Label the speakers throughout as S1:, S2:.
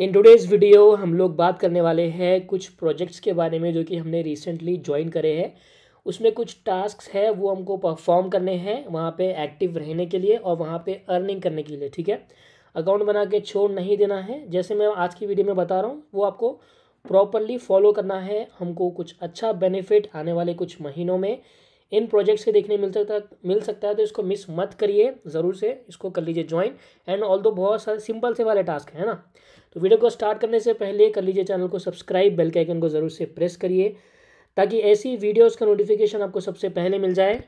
S1: in today's video हम लोग बात करने वाले हैं कुछ प्रोजेक्ट्स के बारे में जो कि हमने रिसेंटली ज्वाइन करे हैं उसमें कुछ टास्क है वो हमको परफॉर्म करने हैं वहाँ पे एक्टिव रहने के लिए और वहाँ पे अर्निंग करने के लिए ठीक है अकाउंट बना के छोड़ नहीं देना है जैसे मैं आज की वीडियो में बता रहा हूँ वो आपको प्रॉपरली फॉलो करना है हमको कुछ अच्छा बेनिफिट आने वाले कुछ महीनों में इन प्रोजेक्ट्स के देखने मिल सकता मिल सकता है तो इसको मिस मत करिए ज़रूर से इसको कर लीजिए ज्वाइन एंड ऑल बहुत सारे सिंपल से वाले टास्क हैं ना तो वीडियो को स्टार्ट करने से पहले कर लीजिए चैनल को सब्सक्राइब बेल के आइकन को ज़रूर से प्रेस करिए ताकि ऐसी वीडियोस का नोटिफिकेशन आपको सबसे पहले मिल जाए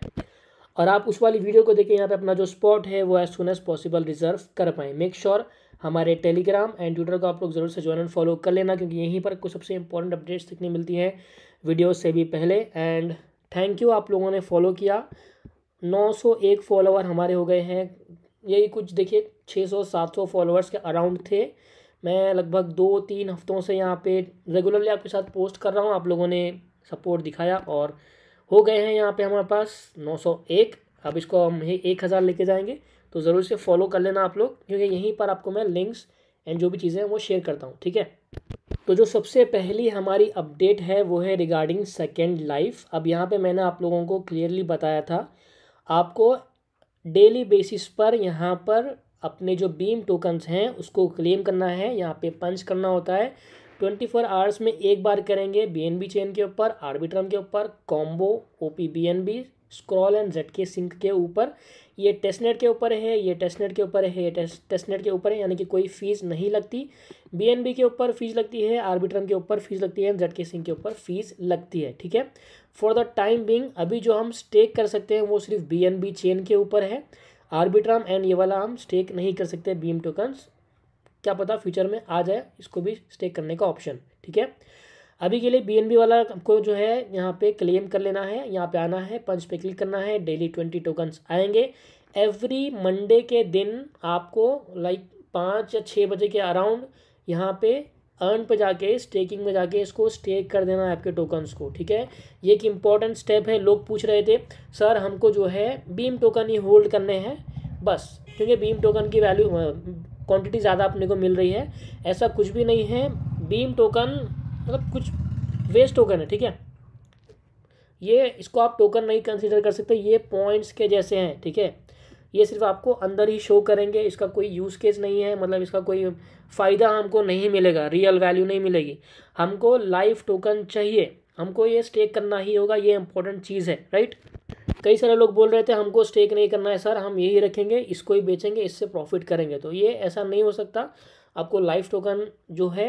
S1: और आप उस वाली वीडियो को देखिए यहाँ पे अपना जो स्पॉट है वो as soon as possible reserve कर पाएँ मेक श्योर हमारे टेलीग्राम एंड ट्विटर को आप लोग जरूर से ज्वाइन एंड फॉलो कर लेना क्योंकि यहीं पर कुछ सबसे इंपॉर्टेंट अपडेट्स देखने मिलती हैं वीडियो से भी पहले एंड थैंक यू आप लोगों ने फॉलो किया 901 फॉलोवर हमारे हो गए हैं यही कुछ देखिए 600-700 फॉलोअर्स के अराउंड थे मैं लगभग दो तीन हफ्तों से यहाँ पे रेगुलरली आपके साथ पोस्ट कर रहा हूँ आप लोगों ने सपोर्ट दिखाया और हो गए हैं यहाँ पे हमारे पास 901 अब इसको हम एक हज़ार लेके जाएंगे तो ज़रूर से फॉलो कर लेना आप लोग क्योंकि यहीं पर आपको मैं लिंक्स एंड जो भी चीज़ें हैं वो शेयर करता हूँ ठीक है तो जो सबसे पहली हमारी अपडेट है वो है रिगार्डिंग सेकेंड लाइफ अब यहाँ पर मैंने आप लोगों को क्लियरली बताया था आपको डेली बेसिस पर यहाँ पर अपने जो बीम टोकन्स हैं उसको क्लेम करना है यहाँ पे पंच करना होता है ट्वेंटी फोर आवर्स में एक बार करेंगे बी एन बी चेन के ऊपर आर्बिट्रम के ऊपर combo O P B N B scroll and Z K sync के ऊपर ये टेस्टनेट के ऊपर है ये टेस्टनेट के ऊपर है ये टेस्टनेट के ऊपर है यानी कि कोई फीस नहीं लगती बीएनबी के ऊपर फीस लगती है आर्बिट्रम के ऊपर फीस लगती है जेड के सिंक के ऊपर फीस लगती है ठीक है फॉर द टाइम बिंग अभी जो हम स्टेक कर सकते हैं वो सिर्फ बी चेन के ऊपर है आर्बिट्राम एंड ये वाला हम स्टेक नहीं कर सकते बीम टोकन्स क्या पता फ्यूचर में आ जाए इसको भी स्टेक करने का ऑप्शन ठीक है अभी के लिए बी वाला को जो है यहाँ पे क्लेम कर लेना है यहाँ पे आना है पंच पे क्लिक करना है डेली ट्वेंटी टोकन्स आएंगे एवरी मंडे के दिन आपको लाइक पाँच या छः बजे के अराउंड यहाँ पे अर्न पे जाके स्टेकिंग में जाके इसको स्टेक कर देना है आपके टोकन्स को ठीक है ये एक इम्पॉर्टेंट स्टेप है लोग पूछ रहे थे सर हमको जो है बीम टोकन ही होल्ड करने हैं बस क्योंकि बीम टोकन की वैल्यू क्वांटिटी ज़्यादा अपने को मिल रही है ऐसा कुछ भी नहीं है बीम टोकन मतलब कुछ वेस्ट टोकन है ठीक है ये इसको आप टोकन नहीं कंसिडर कर सकते ये पॉइंट्स के जैसे हैं ठीक है ये सिर्फ आपको अंदर ही शो करेंगे इसका कोई यूज़ केस नहीं है मतलब इसका कोई फ़ायदा हमको नहीं मिलेगा रियल वैल्यू नहीं मिलेगी हमको लाइव टोकन चाहिए हमको ये स्टेक करना ही होगा ये इंपॉर्टेंट चीज़ है राइट कई सारे लोग बोल रहे थे हमको स्टेक नहीं करना है सर हम यही रखेंगे इसको ही बेचेंगे इससे प्रॉफिट करेंगे तो ये ऐसा नहीं हो सकता आपको लाइफ टोकन जो है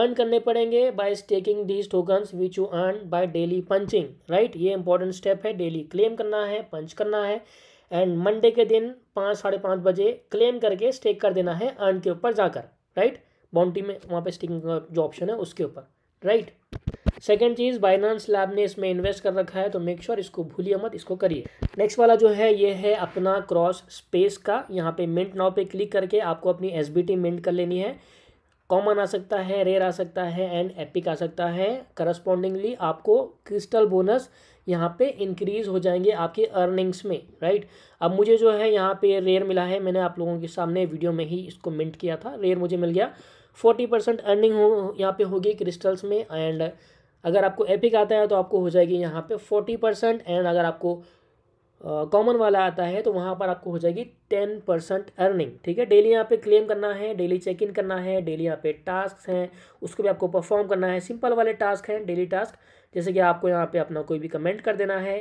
S1: अर्न करने पड़ेंगे by staking these tokens which you earn by daily punching right ये इंपॉर्टेंट स्टेप है डेली क्लेम करना है पंच करना है एंड मंडे के दिन पाँच साढ़े पाँच बजे क्लेम करके स्टेक कर देना है अर्न के ऊपर जाकर राइट बाउंड्री में वहाँ पे स्टिकिंग का जो ऑप्शन है उसके ऊपर राइट सेकेंड चीज़ बाइनांस लैब ने इसमें इन्वेस्ट कर रखा है तो मेक श्योर sure इसको भूलिए मत इसको करिए नेक्स्ट वाला जो है ये है अपना क्रॉस स्पेस का यहाँ पे मिंट नाव पे क्लिक करके आपको अपनी एस बी टी मिंट कर लेनी है कॉमन आ सकता है रेयर आ सकता है एंड एपिक आ सकता है करस्पॉन्डिंगली आपको क्रिस्टल बोनस यहाँ पे इंक्रीज़ हो जाएंगे आपके अर्निंग्स में राइट अब मुझे जो है यहाँ पे रेयर मिला है मैंने आप लोगों के सामने वीडियो में ही इसको मिंट किया था रेयर मुझे मिल गया फोर्टी परसेंट अर्निंग हो यहाँ पे होगी क्रिस्टल्स में एंड अगर आपको एपिक आता है तो आपको हो जाएगी यहाँ पे फोर्टी परसेंट एंड अगर आपको कॉमन वाला आता है तो वहाँ पर आपको हो जाएगी टेन परसेंट अर्निंग ठीक है डेली यहाँ पे क्लेम करना है डेली चेक इन करना है डेली यहाँ पे टास्क हैं उसको भी आपको परफॉर्म करना है सिंपल वाले टास्क हैं डेली टास्क जैसे कि आपको यहाँ पे अपना कोई भी कमेंट कर देना है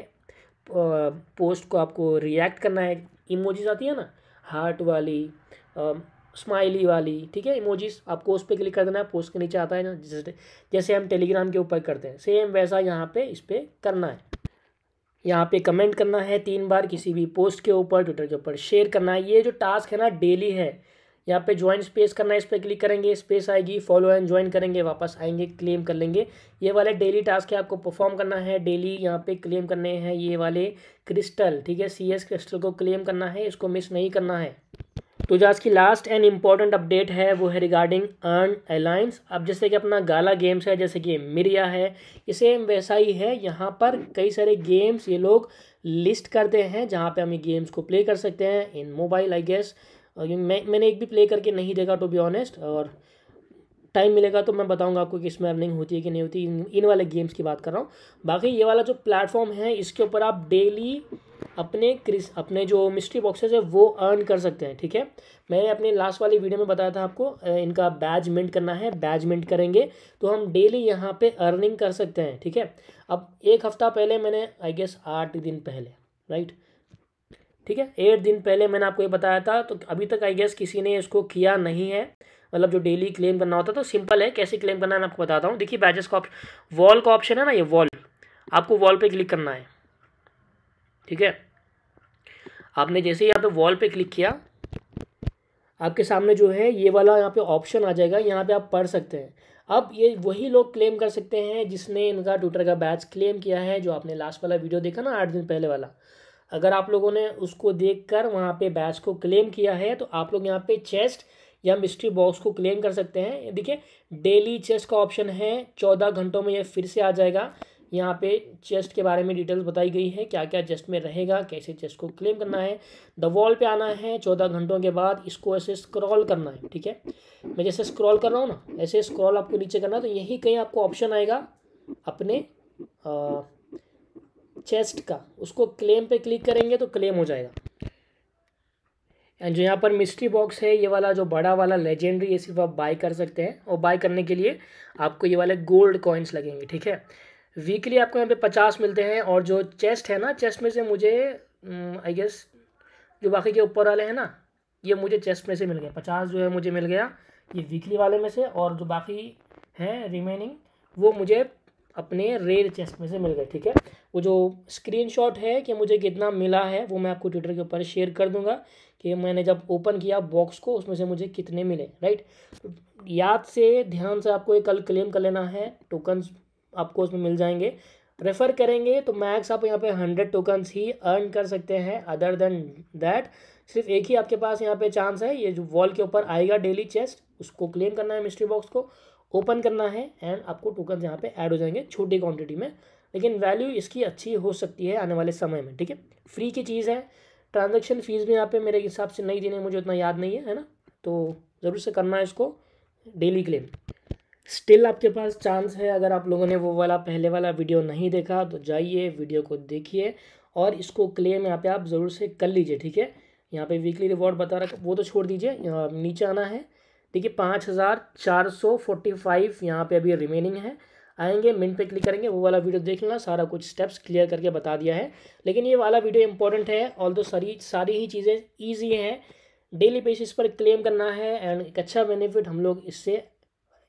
S1: पोस्ट को आपको रिएक्ट करना है इमोजीज आती है ना हार्ट वाली स्माइली वाली ठीक है इमोजीज आपको उस पर क्लिक कर देना है पोस्ट के नीचे आता है ना जैसे जैसे हम टेलीग्राम के ऊपर करते हैं सेम वैसा यहाँ पर इस पर करना है यहाँ पे कमेंट करना है तीन बार किसी भी पोस्ट के ऊपर ट्विटर के ऊपर शेयर करना है ये जो टास्क है ना डेली है यहाँ पे ज्वाइन स्पेस करना है इस पर क्लिक करेंगे स्पेस आएगी फॉलो एंड ज्वाइन करेंगे वापस आएंगे क्लेम कर लेंगे ये वाले डेली टास्क है आपको परफॉर्म करना है डेली यहाँ पे क्लेम करने हैं ये वाले क्रिस्टल ठीक है सी एस क्रिस्टल को क्लेम करना है इसको मिस नहीं करना है तो जो आज की लास्ट एंड इम्पॉर्टेंट अपडेट है वो है रिगार्डिंग अर्न अलाइंस अब जैसे कि अपना गाला गेम्स है जैसे कि मिरिया है ये सेम वैसा ही है यहाँ पर कई सारे गेम्स ये लोग लिस्ट करते हैं जहाँ पे हम ये गेम्स को प्ले कर सकते हैं इन मोबाइल आई गेस मैं मैंने एक भी प्ले करके नहीं देखा टू बी ऑनेस्ट और टाइम मिलेगा तो मैं बताऊंगा आपको कि इसमें अर्निंग होती है कि नहीं होती इन, इन वाले गेम्स की बात कर रहा हूँ बाकी ये वाला जो प्लेटफॉर्म है इसके ऊपर आप डेली अपने क्रिस अपने जो मिस्ट्री बॉक्सेस है वो अर्न कर सकते हैं ठीक है मैंने अपने लास्ट वाली वीडियो में बताया था आपको इनका बैज मिंट करना है बैज मिंट करेंगे तो हम डेली यहाँ पे अर्निंग कर सकते हैं ठीक है अब एक हफ़्ता पहले मैंने आई गेस आठ दिन पहले राइट ठीक है एट दिन पहले मैंने आपको ये बताया था तो अभी तक आई गेस किसी ने इसको किया नहीं है मतलब जो डेली क्लेम करना होता तो सिंपल है कैसे क्लेम करना है मैं आपको बताता हूँ देखिए बैजेस का ऑप्शन वॉल का ऑप्शन है ना ये वॉल आपको वॉल पे क्लिक करना है ठीक है आपने जैसे यहाँ पे वॉल पे क्लिक किया आपके सामने जो है ये वाला यहाँ पे ऑप्शन आ जाएगा यहाँ पे आप पढ़ सकते हैं अब ये वही लोग क्लेम कर सकते हैं जिसने इनका ट्विटर का बैच क्लेम किया है जो आपने लास्ट वाला वीडियो देखा ना आठ दिन पहले वाला अगर आप लोगों ने उसको देख कर वहाँ पर बैच को क्लेम किया है तो आप लोग यहाँ पर चेस्ट या मिस्ट्री बॉक्स को क्लेम कर सकते हैं देखिए डेली चेस्ट का ऑप्शन है चौदह घंटों में यह फिर से आ जाएगा यहाँ पे चेस्ट के बारे में डिटेल्स बताई गई है क्या क्या चेस्ट में रहेगा कैसे चेस्ट को क्लेम करना है द वॉल पे आना है चौदह घंटों के बाद इसको ऐसे स्क्रॉल करना है ठीक है मैं जैसे स्क्रॉल कर रहा हूँ ना ऐसे स्क्रॉल आपको नीचे करना है तो यही कहीं आपको ऑप्शन आएगा अपने आ, चेस्ट का उसको क्लेम पर क्लिक करेंगे तो क्लेम हो जाएगा एंड जो यहाँ पर मिस्ट्री बॉक्स है ये वाला जो बड़ा वाला लेजेंडरी ये सिर्फ आप बाय कर सकते हैं और बाय करने के लिए आपको ये वाले गोल्ड कॉइन्स लगेंगे ठीक है वीकली आपको यहाँ पे पचास मिलते हैं और जो चेस्ट है ना चेस्ट में से मुझे आई हम्म, गेस जो बाकी के ऊपर वाले हैं ना ये मुझे चेस्ट में से मिल गया पचास जो है मुझे मिल गया ये वीकली वाले में से और जो बाकी हैं रिमेनिंग वो मुझे अपने रेयर चेस्ट में से मिल गए ठीक है वो जो स्क्रीनशॉट है कि मुझे कितना मिला है वो मैं आपको ट्विटर के ऊपर शेयर कर दूंगा कि मैंने जब ओपन किया बॉक्स को उसमें से मुझे कितने मिले राइट याद से ध्यान से आपको ये कल क्लेम कर लेना है टोकन्स आपको उसमें मिल जाएंगे रेफ़र करेंगे तो मैक्स आप यहाँ पे हंड्रेड टोकन्स ही अर्न कर सकते हैं अदर देन दैट सिर्फ एक ही आपके पास यहाँ पे चांस है ये जो वॉल के ऊपर आएगा डेली चेस्ट उसको क्लेम करना है मिस्ट्री बॉक्स को ओपन करना है एंड आपको टोकन यहाँ पे ऐड हो जाएंगे छोटी क्वांटिटी में लेकिन वैल्यू इसकी अच्छी हो सकती है आने वाले समय में ठीक है फ्री की चीज़ है ट्रांजेक्शन फ़ीस भी यहाँ पे मेरे हिसाब से नहीं देने मुझे उतना याद नहीं है है ना तो ज़रूर से करना है इसको डेली क्लेम स्टिल आपके पास चांस है अगर आप लोगों ने वो वाला पहले वाला वीडियो नहीं देखा तो जाइए वीडियो को देखिए और इसको क्लेम यहाँ पे आप ज़रूर से कर लीजिए ठीक है यहाँ पे वीकली रिवॉर्ड बता रहा वो तो छोड़ दीजिए नीचे आना है देखिए पाँच हज़ार चार सौ फोर्टी फाइव यहाँ पर अभी रिमेनिंग है आएंगे मिनट पे क्लिक करेंगे वो वाला वीडियो देख लेना सारा कुछ स्टेप्स क्लियर करके बता दिया है लेकिन ये वाला वीडियो इंपॉर्टेंट है ऑल दो सारी सारी ही चीज़ें ईजी हैं डेली बेसिस पर क्लेम करना है एंड एक अच्छा बेनिफिट हम लोग इससे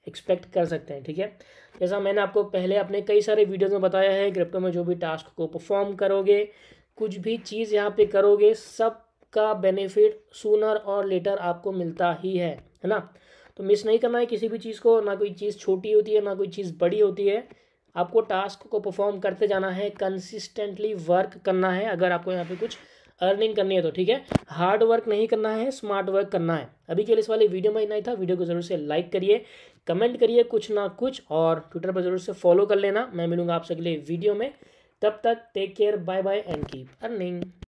S1: एक्सपेक्ट कर सकते हैं ठीक है जैसा मैंने आपको पहले अपने कई सारे वीडियोज़ में बताया है क्रिप्टो में जो भी टास्क को परफॉर्म करोगे कुछ भी चीज़ यहाँ पे करोगे सब का बेनिफिट सूनर और लेटर आपको मिलता ही है है ना तो मिस नहीं करना है किसी भी चीज़ को ना कोई चीज़ छोटी होती है ना कोई चीज़ बड़ी होती है आपको टास्क को परफॉर्म करते जाना है कंसिस्टेंटली वर्क करना है अगर आपको यहाँ पे कुछ अर्निंग करनी है तो ठीक है हार्ड वर्क नहीं करना है स्मार्ट वर्क करना है अभी के लिए इस वाले वीडियो में इतना ही था वीडियो को जरूर से लाइक करिए कमेंट करिए कुछ ना कुछ और ट्विटर पर ज़रूर से फॉलो कर लेना मैं मिलूंगा आपसे अगले वीडियो में तब तक take care bye bye and keep earning